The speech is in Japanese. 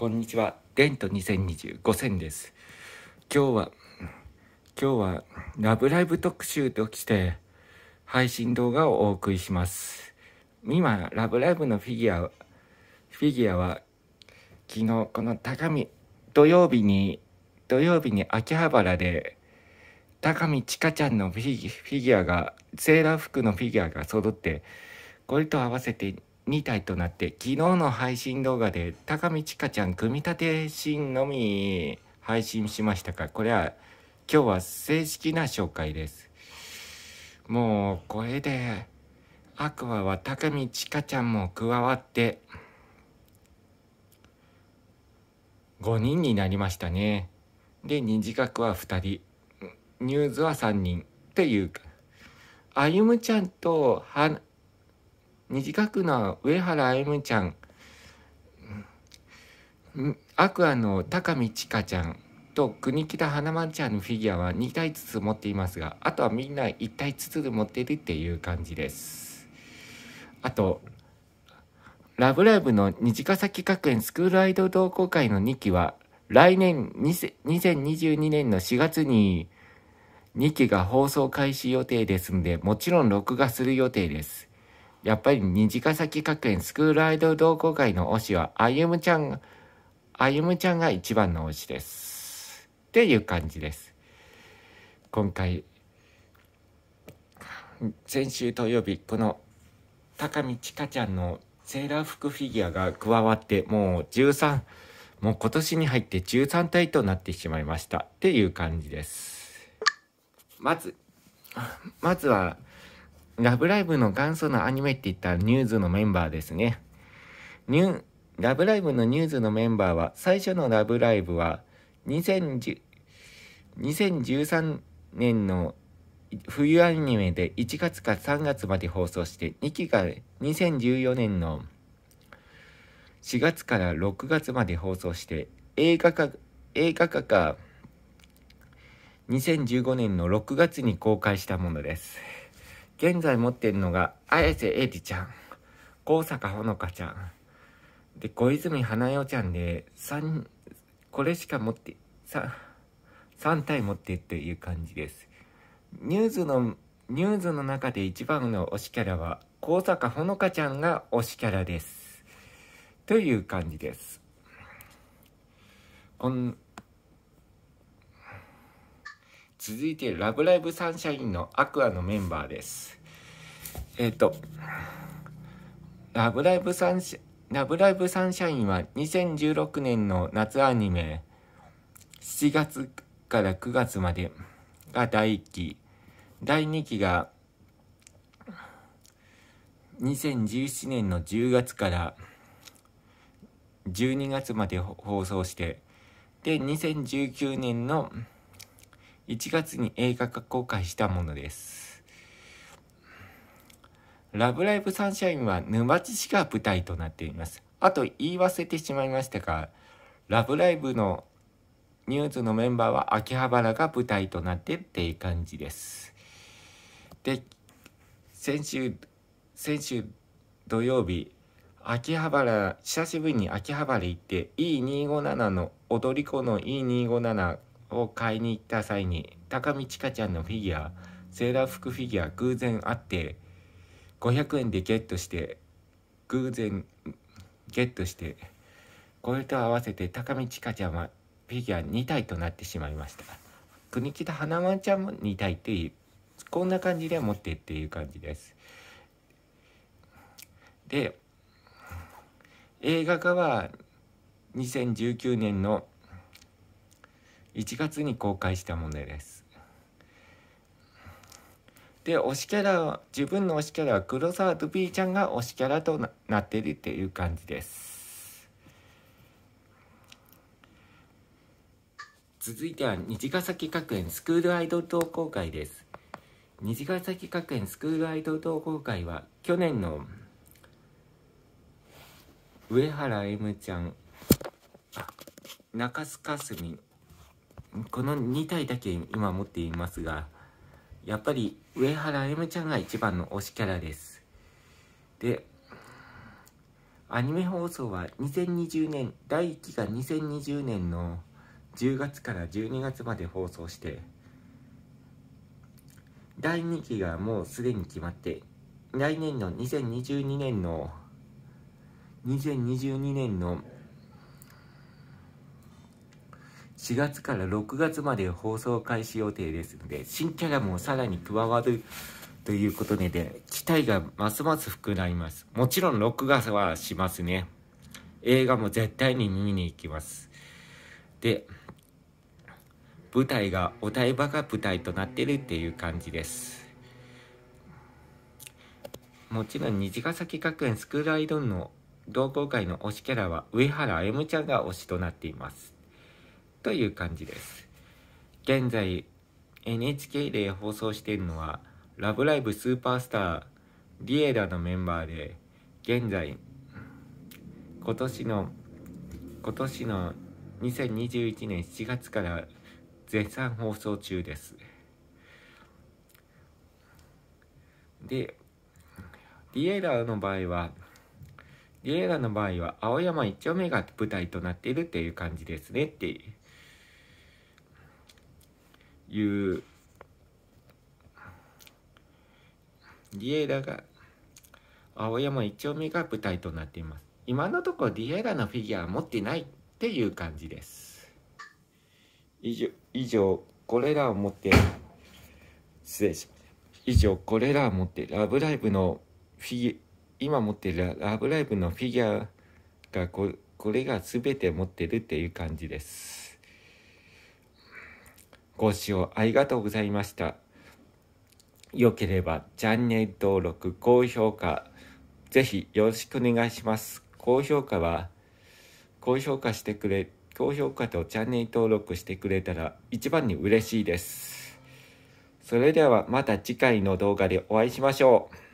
こんにちは。デント2025選です。今日は、今日は、ラブライブ特集として、配信動画をお送りします。今、ラブライブのフィギュア、フィギュアは、昨日、この高見、土曜日に、土曜日に秋葉原で、高見千佳ちゃんのフィギュアが、セーラー服のフィギュアが揃って、これと合わせて2体となって昨日の配信動画で高見千佳ちゃん組み立てシーンのみ配信しましたがこれは今日は正式な紹介ですもうこれでアクアは高見千佳ちゃんも加わって5人になりましたねで二次学は2人ニューズは3人っていうか歩ちゃんとは短くの上原歩ちゃん、アクアの高見千佳ちゃんと国北花丸ちゃんのフィギュアは2体ずつ持っていますが、あとはみんな1体ずつ持ってるっていう感じです。あと、ラブライブの虹ヶ崎学園スクールアイドル同好会の2期は、来年2022年の4月に2期が放送開始予定ですので、もちろん録画する予定です。やっぱり虹ヶ崎学園スクールアイドル同好会の推しは、あゆむちゃん、あゆむちゃんが一番の推しです。っていう感じです。今回、先週土曜日、この高見千佳ちゃんのセーラー服フィギュアが加わって、もう13、もう今年に入って13体となってしまいました。っていう感じです。まず、まずは、ラブライブの元祖のアニメって言ったニューズのメンバーですね。ニュラブライブのニューズのメンバーは、最初のラブライブは2010、2013年の冬アニメで1月か3月まで放送して、2期が2014年の4月から6月まで放送して、映画化、映画化が2015年の6月に公開したものです。現在持っているのが、綾瀬えりちゃん、高坂ほのかちゃん、で、小泉花代ちゃんで、3、これしか持って、3、3体持ってるという感じです。ニューズの、ニューズの中で一番の推しキャラは、高坂ほのかちゃんが推しキャラです。という感じです。こん続いて「ラブライブサンシャイン」のアクアのメンバーですえっ、ー、と「ラブライブサンシャイン」ラブライブサンシャインは2016年の夏アニメ7月から9月までが第1期第2期が2017年の10月から12月まで放送してで2019年の1月に映画化公開したものです。ラブライブサンシャインは沼地市が舞台となっています。あと言い忘れてしまいましたが、ラブライブのニュースのメンバーは秋葉原が舞台となってっていう感じです。で、先週、先週土曜日、秋葉原、久しぶりに秋葉原行って E257 の踊り子の E257 を買いに行った際に高見千佳ちゃんのフィギュアセーラー服フィギュア偶然あって500円でゲットして偶然ゲットしてこれと合わせて高見千佳ちゃんはフィギュア2体となってしまいました国木田花丸ちゃんも2体っていうこんな感じで持ってっていう感じですで映画化は2019年の「1月に公開したものです。で推しキャラは自分の推しキャラは黒沢ルビーちゃんが推しキャラとなってるっていう感じです続いては虹ヶ崎学園スクールアイドル同好会です虹ヶ崎学園スクールアイドル同好会は去年の上原 M ちゃん中須かすみこの2体だけ今持っていますが、やっぱり上原エムちゃんが一番の推しキャラです。で、アニメ放送は2020年、第1期が2020年の10月から12月まで放送して、第2期がもうすでに決まって、来年の2022年の、2022年の4月から6月まで放送開始予定ですので、新キャラもさらに加わるということで、ね、期待がますます膨らみます。もちろん録画はしますね。映画も絶対に見に行きます。で、舞台がお台場が舞台となってるっていう感じです。もちろん虹ヶ崎学園スクールアイドルの同好会の推しキャラは上原歩夢ちゃんが推しとなっています。という感じです現在 NHK で放送しているのは「ラブライブスーパースターリエラ」のメンバーで現在今年の今年の2021年7月から絶賛放送中ですでリエラの場合はリエラの場合は青山一丁目が舞台となっているっていう感じですねっていうディエラが青山一丁目が舞台となっています今のところディエラのフィギュアは持ってないっていう感じです以上以上これらを持って失礼します以上これらを持ってラブライブのフィギュ今持ってるラブライブのフィギュアがここれが全て持ってるっていう感じですご視聴ありがとうございました。よければチャンネル登録、高評価、ぜひよろしくお願いします。高評価は、高評価してくれ、高評価とチャンネル登録してくれたら一番に嬉しいです。それではまた次回の動画でお会いしましょう。